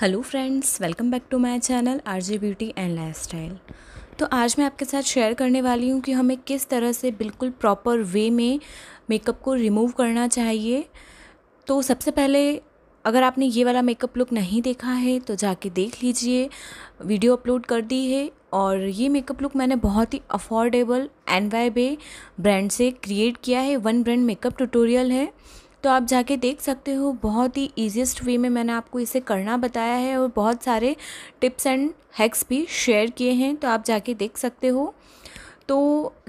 hello friends welcome back to my channel RJ beauty and lifestyle तो आज मैं आपके साथ शेयर करने वाली हूँ कि हमें किस तरह से बिल्कुल प्रॉपर वे में मेकअप को रिमूव करना चाहिए तो सबसे पहले अगर आपने ये वाला मेकअप लुक नहीं देखा है तो जाके देख लीजिए वीडियो अपलोड कर दी है और ये मेकअप लुक मैंने बहुत ही affordable N Y Bae brand से क्रिएट किया है वन ब्रांड मेकअप ट्यूटोरियल है तो आप जाके देख सकते हो बहुत ही ईजिएस्ट वे में मैंने आपको इसे करना बताया है और बहुत सारे टिप्स एंड हैक्स भी शेयर किए हैं तो आप जाके देख सकते हो तो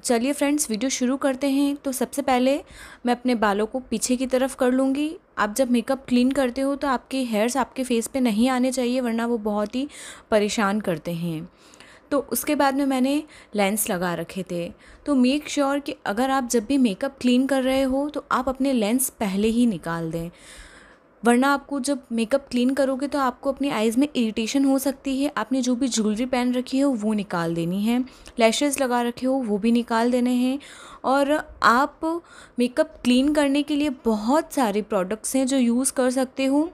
चलिए फ्रेंड्स वीडियो शुरू करते हैं तो सबसे पहले मैं अपने बालों को पीछे की तरफ कर लूँगी आप जब मेकअप क्लीन करते हो तो आपके हेयर्स आपके फेस पे नहीं आने चाहिए वरना वो बहुत ही परेशान करते हैं तो उसके बाद में मैंने लेंस लगा रखे थे तो मेक श्योर sure कि अगर आप जब भी मेकअप क्लीन कर रहे हो तो आप अपने लेंस पहले ही निकाल दें वरना आपको जब मेकअप क्लीन करोगे तो आपको अपनी आइज़ में इरिटेशन हो सकती है आपने जो भी ज्वेलरी पहन रखी है वो निकाल देनी है लैशेज़ लगा रखे हो वो भी निकाल देने हैं और आप मेकअप क्लीन करने के लिए बहुत सारे प्रोडक्ट्स हैं जो यूज़ कर सकते हो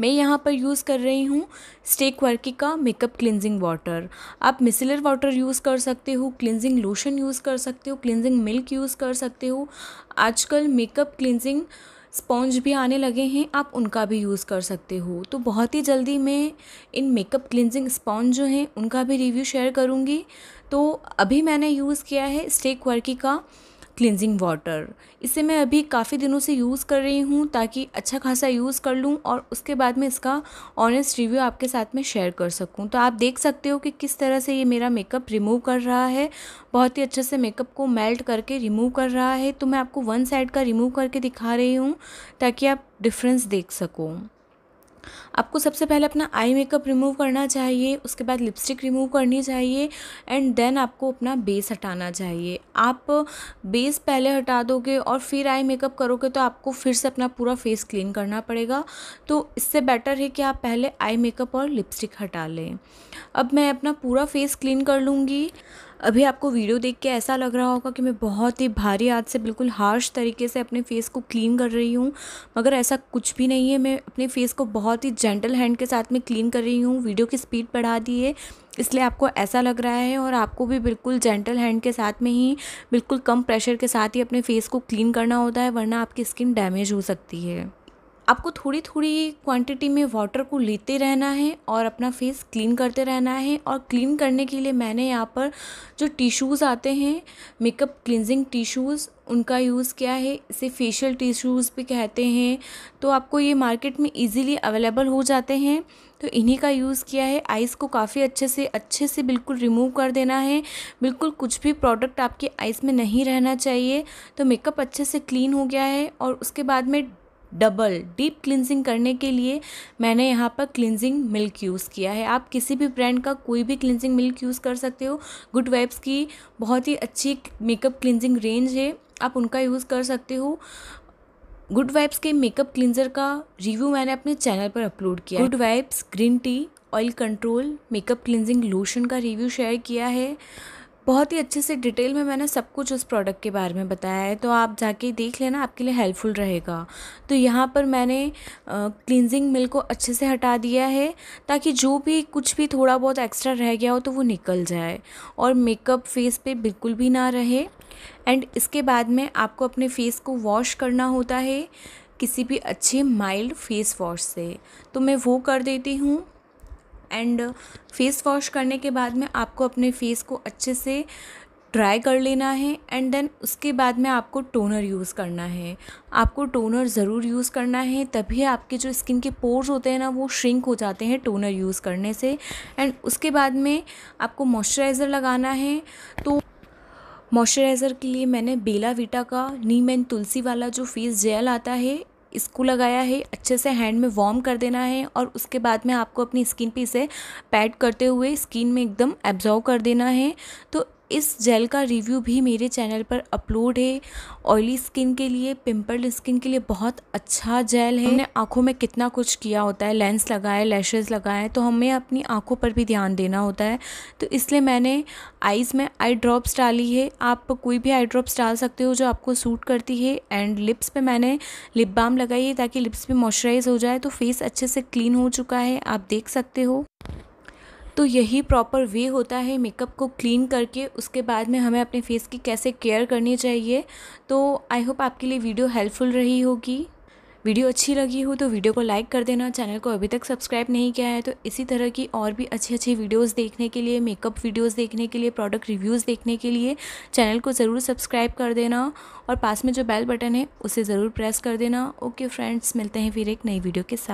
मैं यहाँ पर यूज़ कर रही हूँ स्टेक वर्की का मेकअप क्लिनजिंग वाटर आप मिसलर वाटर यूज़ कर सकते हो क्लिनजिंग लोशन यूज़ कर सकते हो क्लिनजिंग मिल्क यूज़ कर सकते हो आजकल मेकअप क्लिनजिंग स्पॉन्ज भी आने लगे हैं आप उनका भी यूज़ कर सकते हो तो बहुत ही जल्दी मैं इन मेकअप क्लिनजिंग स्पॉन्ज जो हैं उनका भी रिव्यू शेयर करूँगी तो अभी मैंने यूज़ किया है स्टेक वर्की का क्लिनजिंग वाटर इसे मैं अभी काफ़ी दिनों से यूज़ कर रही हूँ ताकि अच्छा खासा यूज़ कर लूँ और उसके बाद में इसका ऑनेस्ट रिव्यू आपके साथ में शेयर कर सकूँ तो आप देख सकते हो कि किस तरह से ये मेरा मेकअप रिमूव कर रहा है बहुत ही अच्छे से मेकअप को मेल्ट करके रिमूव कर रहा है तो मैं आपको वन साइड का रिमूव करके दिखा रही हूँ ताकि आप डिफ्रेंस देख सको आपको सबसे पहले अपना आई मेकअप रिमूव करना चाहिए उसके बाद लिपस्टिक रिमूव करनी चाहिए एंड देन आपको अपना बेस हटाना चाहिए आप बेस पहले हटा दोगे और फिर आई मेकअप करोगे तो आपको फिर से अपना पूरा फेस क्लीन करना पड़ेगा तो इससे बेटर है कि आप पहले आई मेकअप और लिपस्टिक हटा लें अब मैं अपना पूरा फेस क्लीन कर लूँगी अभी आपको वीडियो देख के ऐसा लग रहा होगा कि मैं बहुत ही भारी हाथ से बिल्कुल हार्श तरीके से अपने फेस को क्लीन कर रही हूँ मगर ऐसा कुछ भी नहीं है मैं अपने फेस को बहुत ही जेंटल हैंड के साथ में क्लीन कर रही हूँ वीडियो की स्पीड बढ़ा दी है इसलिए आपको ऐसा लग रहा है और आपको भी बिल्कुल जेंटल हैंड के साथ में ही बिल्कुल कम प्रेशर के साथ ही अपने फेस को क्लीन करना होता है वरना आपकी स्किन डैमेज हो सकती है आपको थोड़ी थोड़ी क्वांटिटी में वाटर को लेते रहना है और अपना फेस क्लीन करते रहना है और क्लीन करने के लिए मैंने यहाँ पर जो टिश्यूज़ आते हैं मेकअप क्लिनजिंग टिश्यूज़ उनका यूज़ किया है इसे फेशियल टिश्यूज़ भी कहते हैं तो आपको ये मार्केट में इजीली अवेलेबल हो जाते हैं तो इन्हीं का यूज़ किया है आइज़ को काफ़ी अच्छे से अच्छे से बिल्कुल रिमूव कर देना है बिल्कुल कुछ भी प्रोडक्ट आपके आइज़ में नहीं रहना चाहिए तो मेकअप अच्छे से क्लीन हो गया है और उसके बाद में डबल डीप क्लिनजिंग करने के लिए मैंने यहाँ पर क्लिनजिंग मिल्क यूज़ किया है आप किसी भी ब्रांड का कोई भी क्लिनजिंग मिल्क यूज़ कर सकते हो गुड वाइब्स की बहुत ही अच्छी मेकअप क्लिनजिंग रेंज है आप उनका यूज़ कर सकते हो गुड वाइब्स के मेकअप क्लिनजर का रिव्यू मैंने अपने चैनल पर अपलोड किया Good Vibes green tea oil control makeup cleansing lotion का रिव्यू शेयर किया है बहुत ही अच्छे से डिटेल में मैंने सब कुछ उस प्रोडक्ट के बारे में बताया है तो आप जाके देख लेना आपके लिए हेल्पफुल रहेगा तो यहाँ पर मैंने क्लिनजिंग मिल को अच्छे से हटा दिया है ताकि जो भी कुछ भी थोड़ा बहुत एक्स्ट्रा रह गया हो तो वो निकल जाए और मेकअप फेस पे बिल्कुल भी ना रहे एंड इसके बाद में आपको अपने फेस को वॉश करना होता है किसी भी अच्छे माइल्ड फेस वॉश से तो मैं वो कर देती हूँ एंड फेस वॉश करने के बाद में आपको अपने फेस को अच्छे से ड्राई कर लेना है एंड देन उसके बाद में आपको टोनर यूज़ करना है आपको टोनर ज़रूर यूज़ करना है तभी आपके जो स्किन के पोर्स होते हैं ना वो श्रिंक हो जाते हैं टोनर यूज़ करने से एंड उसके बाद में आपको मॉइस्चराइज़र लगाना है तो मॉइस्चराइज़र के लिए मैंने बेला वीटा का नीम एंड तुलसी वाला जो फेस जेल आता है इसको लगाया है अच्छे से हैंड में वार्म कर देना है और उसके बाद में आपको अपनी स्किन पे इसे पैड करते हुए स्किन में एकदम एब्जॉर्व कर देना है तो इस जेल का रिव्यू भी मेरे चैनल पर अपलोड है ऑयली स्किन के लिए पिंपल स्किन के लिए बहुत अच्छा जेल है हमने आंखों में कितना कुछ किया होता है लेंस लगाए लैशेज़ लगाए तो हमें अपनी आंखों पर भी ध्यान देना होता है तो इसलिए मैंने आईज़ में आई ड्रॉप्स डाली है आप कोई भी आई ड्रॉप्स डाल सकते हो जो आपको सूट करती है एंड लिप्स पर मैंने लिप बाम लगाई है ताकि लिप्स भी मॉइस्चराइज हो जाए तो फेस अच्छे से क्लीन हो चुका है आप देख सकते हो तो यही प्रॉपर वे होता है मेकअप को क्लीन करके उसके बाद में हमें अपने फेस की कैसे केयर करनी चाहिए तो आई होप आपके लिए वीडियो हेल्पफुल रही होगी वीडियो अच्छी लगी हो तो वीडियो को लाइक कर देना चैनल को अभी तक सब्सक्राइब नहीं किया है तो इसी तरह की और भी अच्छी अच्छी वीडियोस देखने के लिए मेकअप वीडियोस देखने के लिए प्रोडक्ट रिव्यूज़ देखने के लिए चैनल को ज़रूर सब्सक्राइब कर देना और पास में जो बेल बटन है उसे ज़रूर प्रेस कर देना ओके फ्रेंड्स मिलते हैं फिर एक नई वीडियो के साथ